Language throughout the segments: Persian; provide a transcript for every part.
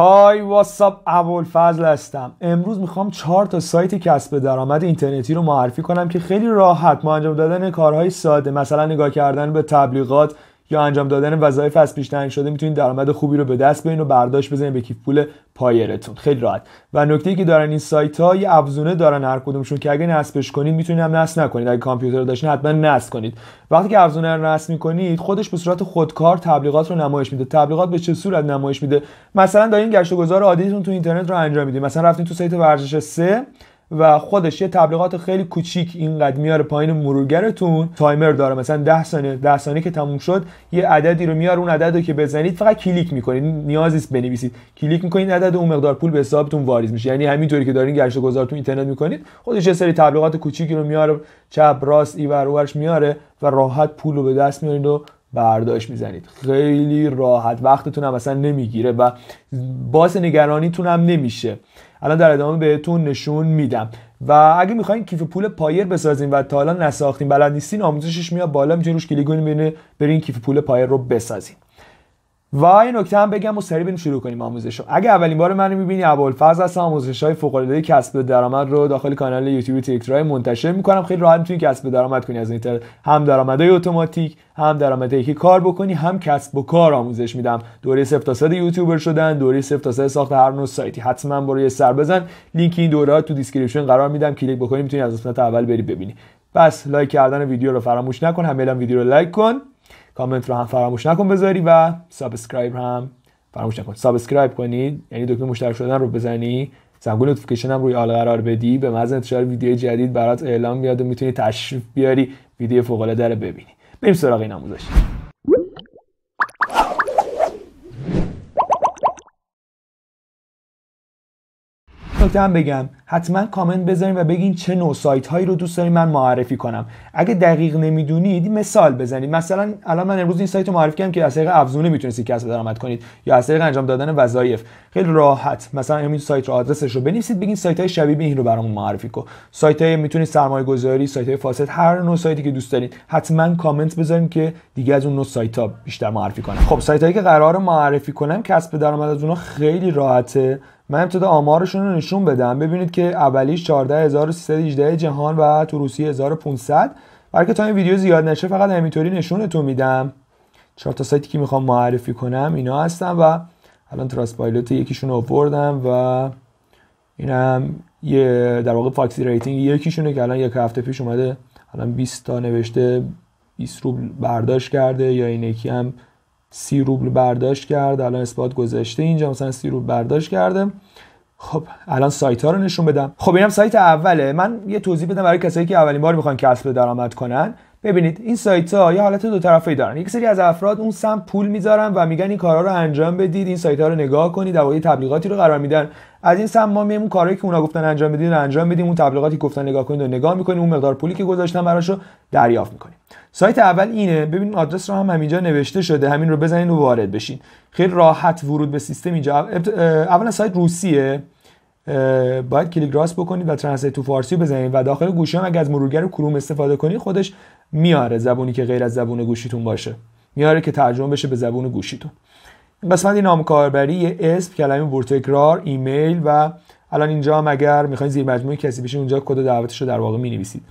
های واتساپ ابوالفضل هستم امروز میخوام چهار تا سایت کسب درآمد اینترنتی رو معرفی کنم که خیلی راحت ما انجام دادن کارهای ساده مثلا نگاه کردن به تبلیغات یا انجام دادن وظایف از پیش شده میتونید درآمد خوبی رو به دست بیارین و برداشت بزنید به کیف پول پایرتون خیلی راحت و نکته ای که دارن این سایت ها یه ابزونه دارن هر کدومشون که اگه نصبش کنید میتونید هم نصب نکنید اگه کامپیوتر داشتین حتما نصب کنید وقتی که افزونه رو نصب میکنید خودش به صورت خودکار تبلیغات رو نمایش میده تبلیغات به چه صورت نمایش میده مثلا دارین گشت و گذار عادیتون تو اینترنت رو انجام میدید مثلا رفتین تو سایت ورزش 3 و خودش یه تبلیغات خیلی کوچیک اینقدر میاره پایین مرورگرتون تایمر داره مثلا 10 ثانیه 10 ثانیه که تموم شد یه عددی رو میاره اون عدد رو که بزنید فقط کلیک میکنید نیازی نیست بنویسید کلیک میکنید عدد اون مقدار پول به حسابتون واریز میشه یعنی همینطوری که دارین گشت و گذار اینترنت میکنید خودش یه سری تبلیغات کوچیکی رو میاره چپ راست اینور اونورش میاره و راحت پول رو به دست میارید و برداشت میزنید خیلی راحت وقتتون هم اصلا نمیگیره و باعث نگرانیتون هم نمیشه الان در ادامه بهتون نشون میدم و اگه میخواین کیف پول پایر بسازین و تا الان نساختین بلد نیستین آموزشش میاد بالا میتونین روش کلیک کنین برین کیف پول پایر رو بسازین و این نکته هم بگم و سری بریم شروع کنیم آموزش رو اگه اولین بار منو میبینی ابوالفضل هستم آموزش های فوق العاده کسب درآمد رو داخل کانال یوتیوب تیکترای منتشر میکنم خیلی راحت میتونی کسب درآمد کنی از اینترنت هم درآمدهای اتوماتیک هم درآمدی که کار بکنی هم کسب و کار آموزش میدم دوره صفر تا صد یوتیوبر شدن دوره صفر تا صد ساخت هر نوع سایتی حتما برو یه سر بزن لینک این دوره ها تو دیسکریپشن قرار میدم کلیک بکنی میتونی از قسمت اول بری ببینی پس لایک کردن ویدیو رو فراموش نکن هم ویدیو رو لایک کن کامنت رو هم فراموش نکن بذاری و سابسکرایب هم فراموش نکن سابسکرایب کنید یعنی دکمه مشترک شدن رو بزنی زنگول نوتیفیکیشن هم روی آل قرار بدی به محض انتشار ویدیو جدید برات اعلام میاد و میتونی تشریف بیاری ویدیو فوق العاده رو ببینی بریم سراغ این آموزش نکته هم بگم حتما کامنت بذارین و بگین چه نوع سایت هایی رو دوست دارین من معرفی کنم اگه دقیق نمیدونید مثال بزنید مثلا الان من امروز این سایت رو معرفی کردم که از طریق افزونه میتونید کسب درآمد کنید یا از طریق انجام دادن وظایف خیلی راحت مثلا همین سایت رو آدرسش رو بنویسید بگین سایت های شبیه به این رو برامون معرفی کو سایت های میتونید سرمایه گذاری سایت های فاسد هر نوع سایتی که دوست دارین حتما کامنت بذارین که دیگه از اون نوع سایت ها بیشتر معرفی کنم خب سایت هایی که قرار معرفی کنم کسب درآمد از اونها خیلی راحته من ابتدا آمارشون رو نشون بدم ببینید که اولیش 14318 جهان و تو روسیه 1500 برای تا این ویدیو زیاد نشه فقط همینطوری نشونتون میدم چهار تا سایتی که میخوام معرفی کنم اینا هستن و الان تراس پایلوت یکیشون آوردم و اینم یه در واقع فاکسی ریتینگ یکیشونه که الان یک هفته پیش اومده الان 20 تا نوشته 20 رو برداشت کرده یا این یکی هم سی روبل برداشت کرد الان اثبات گذاشته اینجا مثلا سی روبل برداشت کرده خب الان سایت ها رو نشون بدم خب اینم سایت اوله من یه توضیح بدم برای کسایی که اولین بار میخوان کسب درآمد کنن ببینید این سایت ها یه حالت دو طرفه دارن یک سری از افراد اون سمت پول میذارن و میگن این کارا رو انجام بدید این سایت ها رو نگاه کنید و یه تبلیغاتی رو قرار میدن از این سم ما میایم اون کارهایی که اونا گفتن انجام بدید انجام بدیم اون تبلیغاتی که گفتن نگاه کنید و نگاه میکنید اون مقدار پولی که گذاشتن رو دریافت میکنید سایت اول اینه ببینید آدرس رو هم همینجا نوشته شده همین رو بزنید و وارد بشین خیلی راحت ورود به سیستم اینجا اولا سایت روسیه باید کلیک راست بکنید و ترنسلیت تو فارسی بزنید و داخل گوشی هم اگر از مرورگر کروم استفاده کنید خودش میاره زبونی که غیر از زبون گوشیتون باشه میاره که ترجمه بشه به زبون گوشیتون قسمت نام کاربری اسم کلمه بورتکرار، ایمیل و الان اینجا هم اگر میخواین زیر مجموعه کسی بشین اونجا کد دعوتش رو در واقع نویسید.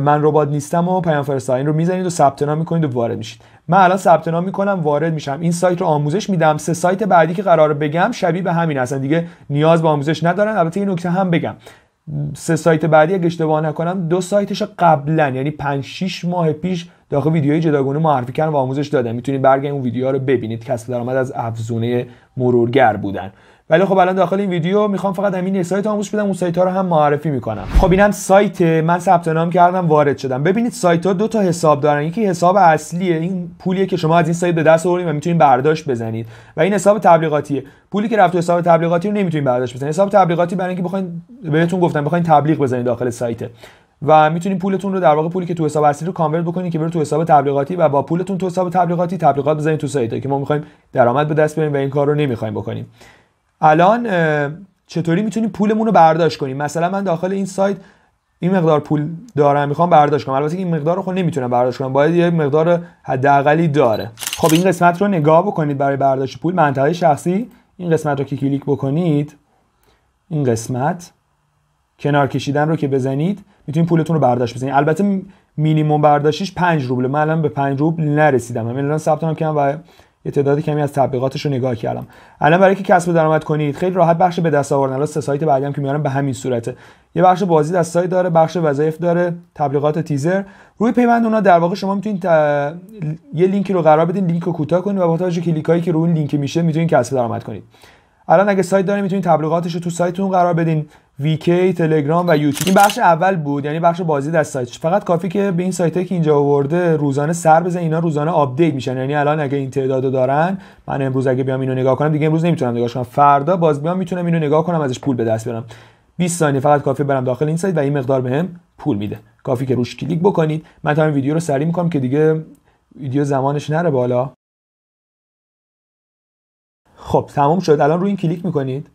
من ربات نیستم و پیام این رو میزنید و ثبت نام میکنید و وارد میشید من الان ثبت نام میکنم وارد میشم این سایت رو آموزش میدم سه سایت بعدی که قرار بگم شبیه به همین هستن دیگه نیاز به آموزش ندارن البته این نکته هم بگم سه سایت بعدی اگه اشتباه نکنم دو سایتش قبلا یعنی 5 6 ماه پیش داخل ویدیوهای جداگانه معرفی کردن و آموزش دادن میتونید برگردید اون ویدیوها رو ببینید کسب درآمد از افزونه مرورگر بودن ولی خب الان داخل این ویدیو میخوام فقط همین سایت آموزش بدم اون سایت ها رو هم معرفی میکنم خب اینم سایت من ثبت نام کردم وارد شدم ببینید سایت ها دو تا حساب دارن یکی حساب اصلیه این پولیه که شما از این سایت به دست آوردین و میتونید برداشت بزنید و این حساب تبلیغاتیه پولی که رفت حساب تبلیغاتی رو نمیتونید برداشت بزنید حساب تبلیغاتی برای اینکه بخواید بهتون گفتم بخواید تبلیغ بزنید داخل سایت و میتونید پولتون رو در واقع پولی که تو حساب اصلی رو کانورت بکنید که بره تو حساب تبلیغاتی و با پولتون تو حساب تبلیغاتی تبلیغات بزنید تو سایت که ما میخوایم درآمد به دست بیاریم و این کار رو نمیخوایم بکنیم الان چطوری میتونیم پولمون رو برداشت کنیم مثلا من داخل این سایت این مقدار پول دارم میخوام برداشت کنم البته این مقدار رو خود خب نمیتونم برداشت کنم باید یه مقدار حداقلی داره خب این قسمت رو نگاه بکنید برای برداشت پول منطقه شخصی این قسمت رو که کلیک بکنید این قسمت کنار کشیدن رو که بزنید میتونید پولتون رو برداشت بزنید البته مینیمم برداشتش 5 روبل. من الان به 5 روبل نرسیدم من الان نام کردم و یه تعداد کمی از تبلیغاتش رو نگاه کردم الان برای که کسب درآمد کنید خیلی راحت بخش به دست آوردن الان سه سایت بعدی هم که میارم به همین صورته یه بخش بازی سایت داره بخش وظایف داره تبلیغات تیزر روی پیوند اونها در واقع شما میتونید تا... یه لینکی رو قرار بدین لینک رو کوتاه کنید و با توجه کلیکایی که روی اون لینک میشه میتونید کسب درآمد کنید الان اگه سایت دارین میتونید تبلیغاتش رو تو سایتتون قرار بدین ویکی تلگرام و یوتیوب این بخش اول بود یعنی بخش بازی از سایت فقط کافی که به این سایت که اینجا آورده روزانه سر بزن اینا روزانه آپدیت میشن یعنی الان اگه این تعدادو دارن من امروز اگه بیام اینو نگاه کنم دیگه امروز نمیتونم نگاه کنم فردا باز بیام میتونم اینو نگاه کنم ازش پول به دست بیارم 20 ثانیه فقط کافی برم داخل این سایت و این مقدار بهم به پول میده کافی که روش کلیک بکنید من تا این ویدیو رو سریع میکنم که دیگه ویدیو زمانش نره بالا خب تموم شد الان روی این کلیک میکنید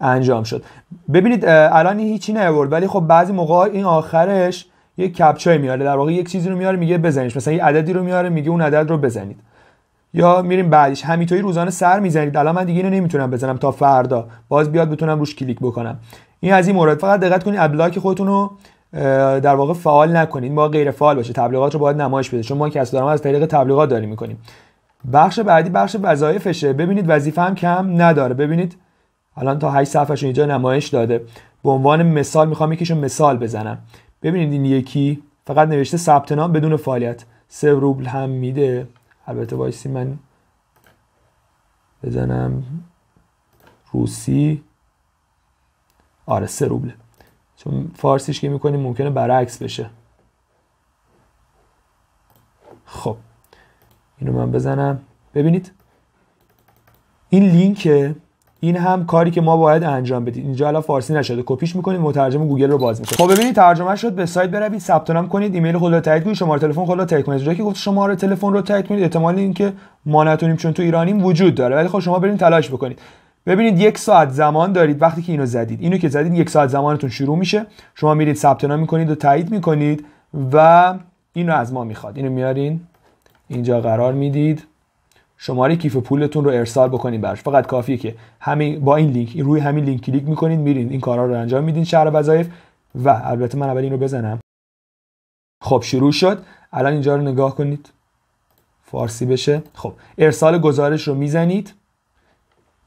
انجام شد ببینید الان هیچی ورد ولی خب بعضی موقع این آخرش یک کپچای میاره در واقع یک چیزی رو میاره میگه بزنید مثلا یه عددی رو میاره میگه اون عدد رو بزنید یا میریم بعدش همینطوری روزانه سر میزنید الان من دیگه اینو نمیتونم بزنم تا فردا باز بیاد بتونم روش کلیک بکنم این از این مورد فقط دقت کنید ابلاک خودتون رو در واقع فعال نکنید ما غیر فعال باشه تبلیغات رو باید نمایش بده چون ما کسب دارم از طریق تبلیغات داریم میکنیم بخش بعدی بخش وظایفشه ببینید وظیفه هم کم نداره ببینید الان تا 8 صفحهشون اینجا نمایش داده به عنوان مثال میخوام یکیشو مثال بزنم ببینید این یکی فقط نوشته ثبت نام بدون فعالیت سه روبل هم میده البته وایسی من بزنم روسی آره سه روبله چون فارسیش که میکنیم ممکنه برعکس بشه اینو من بزنم ببینید این لینک، این هم کاری که ما باید انجام بدید اینجا الان فارسی نشده کپیش میکنید مترجم گوگل رو باز میکنید خب ببینید ترجمه شد به سایت بروید ثبت نام کنید ایمیل خود رو تایید کنید شماره تلفن خود رو تایید کنید جایی که گفت شماره تلفن رو تایید کنید احتمال اینکه ما نتونیم چون تو ایرانیم وجود داره ولی خب شما برید تلاش بکنید ببینید یک ساعت زمان دارید وقتی که اینو زدید اینو که زدید یک ساعت زمانتون شروع میشه شما میرید ثبت نام میکنید و تایید میکنید و اینو از ما میخواد اینو میارین اینجا قرار میدید شماره کیف پولتون رو ارسال بکنید برش فقط کافیه که همین با این لینک روی همین لینک کلیک میکنید میرین این کارا رو انجام میدین شهر وظایف و البته من اول این رو بزنم خب شروع شد الان اینجا رو نگاه کنید فارسی بشه خب ارسال گزارش رو میزنید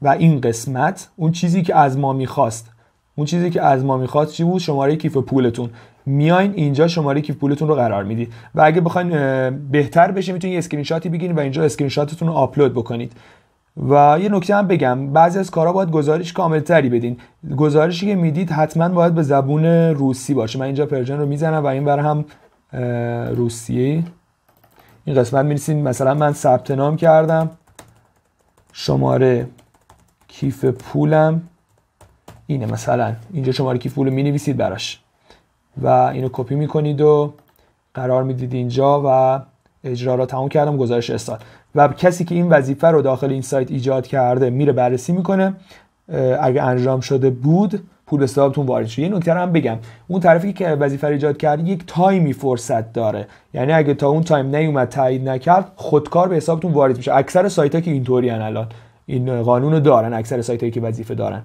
و این قسمت اون چیزی که از ما میخواست اون چیزی که از ما میخواد چی بود شماره کیف پولتون میاین اینجا شماره کیف پولتون رو قرار میدید و اگه بخواین بهتر بشه میتونید اسکرین شاتی بگیرید و اینجا اسکرین شاتتون رو آپلود بکنید و یه نکته هم بگم بعضی از کارا باید گزارش کامل تری بدین گزارشی که میدید حتما باید به زبون روسی باشه من اینجا پرژن رو میزنم و این بر هم روسیه این قسمت میرسید مثلا من ثبت نام کردم شماره کیف پولم اینه مثلا اینجا شماره کیف پول می نویسید براش و اینو کپی میکنید و قرار میدید اینجا و اجرا را تموم کردم گزارش استاد و کسی که این وظیفه رو داخل این سایت ایجاد کرده میره بررسی میکنه اگه انجام شده بود پول حسابتون وارد شد یه نکته هم بگم اون طرفی که وظیفه رو ایجاد کرد یک تایمی فرصت داره یعنی اگه تا اون تایم نیومد تایید نکرد خودکار به حسابتون وارد میشه اکثر سایت که اینطوریان الان این قانون دارن اکثر سایت که وظیفه دارن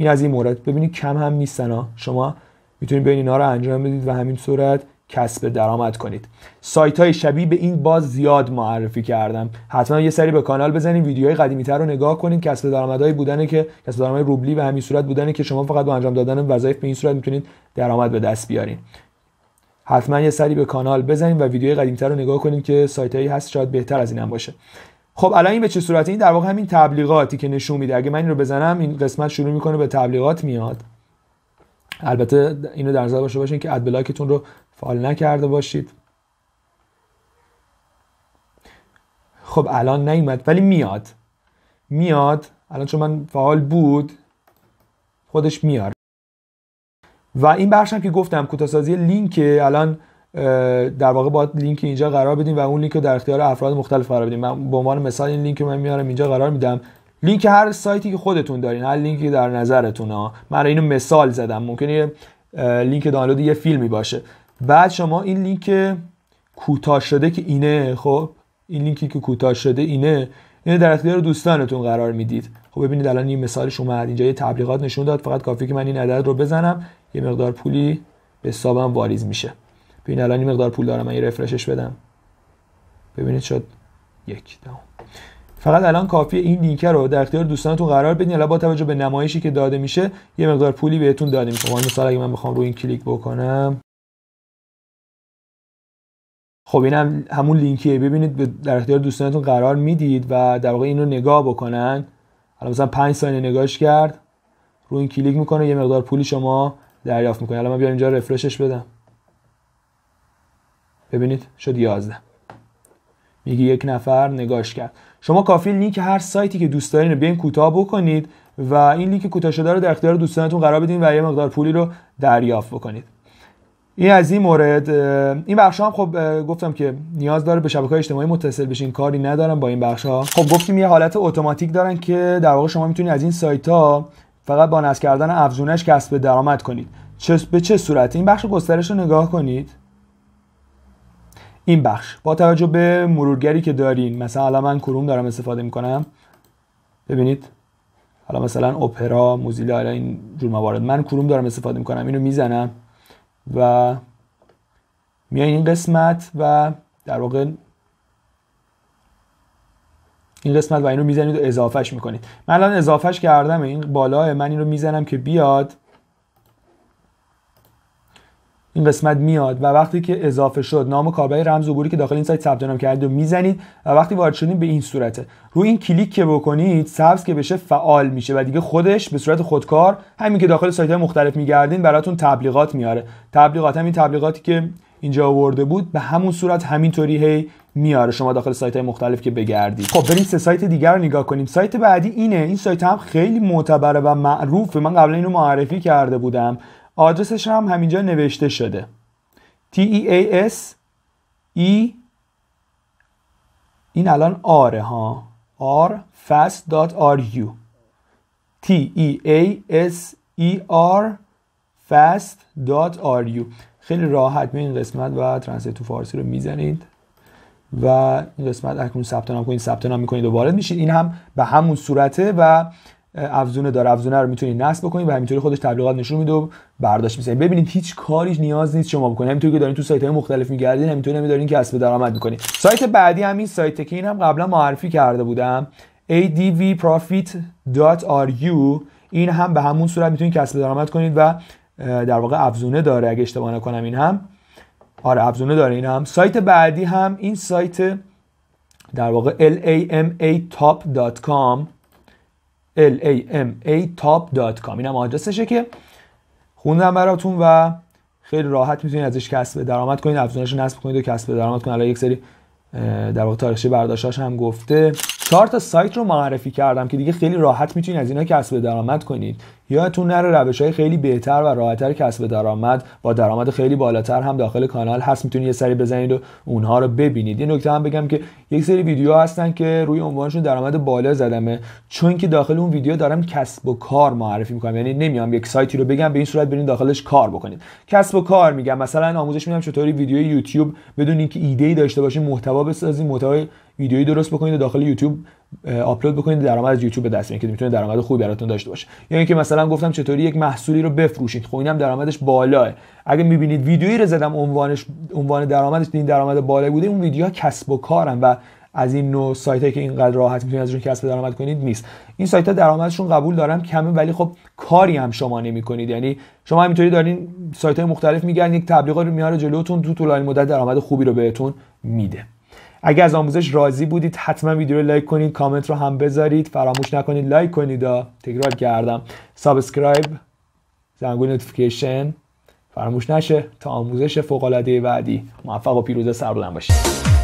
این از این مورد ببینید کم هم نیستن شما میتونید بین اینا رو انجام بدید و همین صورت کسب درآمد کنید سایت های شبیه به این باز زیاد معرفی کردم حتما یه سری به کانال بزنید ویدیوهای قدیمی تر رو نگاه کنید کسب درآمدهایی بودنه که کسب درآمد روبلی و همین صورت بودنه که شما فقط با انجام دادن وظایف به این صورت میتونید درآمد به دست بیارین حتما یه سری به کانال بزنید و ویدیوهای قدیمی تر رو نگاه کنید که سایت هایی هست شاید بهتر از این باشه خب الان این به چه صورتی این در واقع همین تبلیغاتی که نشون میده اگه من این رو بزنم این قسمت شروع میکنه به تبلیغات میاد البته اینو در نظر باشه باشین که اد بلاکتون رو فعال نکرده باشید خب الان نیومد ولی میاد میاد الان چون من فعال بود خودش میاره و این بخش هم که گفتم کوتاهسازی لینک الان در واقع باید لینک اینجا قرار بدیم و اون لینک رو در اختیار افراد مختلف قرار بدیم من به عنوان مثال این لینک رو من میارم اینجا قرار میدم لینک هر سایتی که خودتون دارین هر لینکی در نظرتون ها من اینو مثال زدم ممکنه لینک دانلود یه فیلمی باشه بعد شما این لینک کوتاه شده که اینه خب این لینکی که کوتاه شده اینه اینو در اختیار دوستانتون قرار میدید خب ببینید الان این مثالش شما اینجا یه تبلیغات نشون داد فقط کافی که من این عدد رو بزنم یه مقدار پولی به حسابم واریز میشه ببین الان این مقدار پول دارم من یه رفرشش بدم ببینید شد یک دام فقط الان کافی این لینک رو در اختیار دوستانتون قرار بدین الان با توجه به نمایشی که داده میشه یه مقدار پولی بهتون داده میشه خب، مثلا اگه من بخوام روی این کلیک بکنم خب این هم همون لینکیه ببینید در اختیار دوستانتون قرار میدید و در واقع اینو نگاه بکنن الان مثلا 5 ثانیه نگاش کرد روی این کلیک میکنه یه مقدار پولی شما دریافت میکنه الان من بیام اینجا رفرشش بدم ببینید شد 11 میگه یک نفر نگاش کرد شما کافی لینک هر سایتی که دوست دارین رو بیاین کوتاه بکنید و این لینک کوتاه شده رو در اختیار دوستانتون قرار بدین و یه مقدار پولی رو دریافت بکنید این از این مورد این بخش هم خب گفتم که نیاز داره به شبکه اجتماعی متصل بشین کاری ندارم با این بخش ها خب گفتیم یه حالت اتوماتیک دارن که در واقع شما میتونید از این سایت ها فقط با نصب کردن افزونش کسب درآمد کنید چه به چه صورت این بخش گسترش رو نگاه کنید این بخش با توجه به مرورگری که دارین مثلا الان من کروم دارم استفاده میکنم ببینید حالا مثلا اپرا موزیلا حالا این جور موارد من کروم دارم استفاده میکنم اینو میزنم و میای این قسمت و در واقع این قسمت و اینو میزنید و اضافهش میکنید من الان اضافهش کردم این بالا من اینو میزنم که بیاد این قسمت میاد و وقتی که اضافه شد نام و کاربری رمز عبوری که داخل این سایت ثبت نام کردید و میزنید و وقتی وارد شدین به این صورته روی این کلیک که بکنید سبز که بشه فعال میشه و دیگه خودش به صورت خودکار همین که داخل سایت های مختلف میگردین براتون تبلیغات میاره تبلیغات همین تبلیغاتی که اینجا آورده بود به همون صورت همینطوری هی میاره شما داخل سایت های مختلف که بگردید خب بریم سه سایت دیگر رو نگاه کنیم سایت بعدی اینه این سایت هم خیلی معتبره و معروفه من قبلا اینو معرفی کرده بودم آدرسش هم همینجا نوشته شده T E A S E این الان آره ها R fast.ru T E A S E R fast.ru خیلی راحت می این قسمت و ترنسلیت تو فارسی رو میزنید و این قسمت اکنون ثبت نام کنید ثبت نام میکنید و وارد میشید این هم به همون صورته و افزونه داره افزونه رو میتونی نصب کنی و همینطوری خودش تبلیغات نشون میده و برداشت میشه ببینید هیچ کاری نیاز نیست شما بکنید همینطوری که دارین تو سایت های مختلف میگردین همینطوری نمیدارین که کسب درآمد میکنید سایت بعدی هم این سایت که این هم قبلا معرفی کرده بودم advprofit.ru این هم به همون صورت میتونید کسب درآمد کنید و در واقع افزونه داره اگه اشتباه نکنم این هم آره افزونه داره این هم سایت بعدی هم این سایت در واقع lamatop.com a این هم آدرسشه که خوندم براتون و خیلی راحت میتونید ازش کسب درآمد کنید افزونش نصب کنید و کسب درآمد کنید الان یک سری در واقع تاریخچه برداشتاش هم گفته چهار تا سایت رو معرفی کردم که دیگه خیلی راحت میتونید از اینا کسب درآمد کنید یادتون نره روش های خیلی بهتر و راحتتر کسب درآمد با درآمد خیلی بالاتر هم داخل کانال هست میتونید یه سری بزنید و اونها رو ببینید یه نکته هم بگم که یک سری ویدیو هستن که روی عنوانشون درآمد بالا زدمه چون که داخل اون ویدیو دارم کسب و کار معرفی میکنم یعنی نمیام یک سایتی رو بگم به این صورت برین داخلش کار بکنید کسب و کار میگم مثلا آموزش میدم چطوری ویدیو یوتیوب بدون اینکه ایده ای داشته باشین محتوا بسازین محتوای ویدیویی درست بکنید و داخل یوتیوب آپلود بکنید درآمد از یوتیوب به دست میاد که میتونه درآمد خوبی براتون داشته باشه یا یعنی اینکه مثلا گفتم چطوری یک محصولی رو بفروشید خب اینم درآمدش بالاه اگه میبینید ویدیویی رو زدم عنوانش عنوان درآمدش این درآمد بالا بوده اون ویدیوها کسب و کارن و از این نوع سایت که اینقدر راحت میتونید ازشون کسب درآمد کنید نیست این سایت ها درآمدشون قبول دارم کمه ولی خب کاری هم شما نمی کنید یعنی شما همینطوری دارین سایت های مختلف میگن یک تبلیغات رو میاره جلوتون تو طولانی مدت درآمد خوبی رو بهتون میده اگر از آموزش راضی بودید حتما ویدیو رو لایک کنید کامنت رو هم بذارید فراموش نکنید لایک کنید تکرار کردم سابسکرایب زنگوله نوتیفیکیشن فراموش نشه تا آموزش فوق العاده بعدی موفق و پیروز سربلند باشید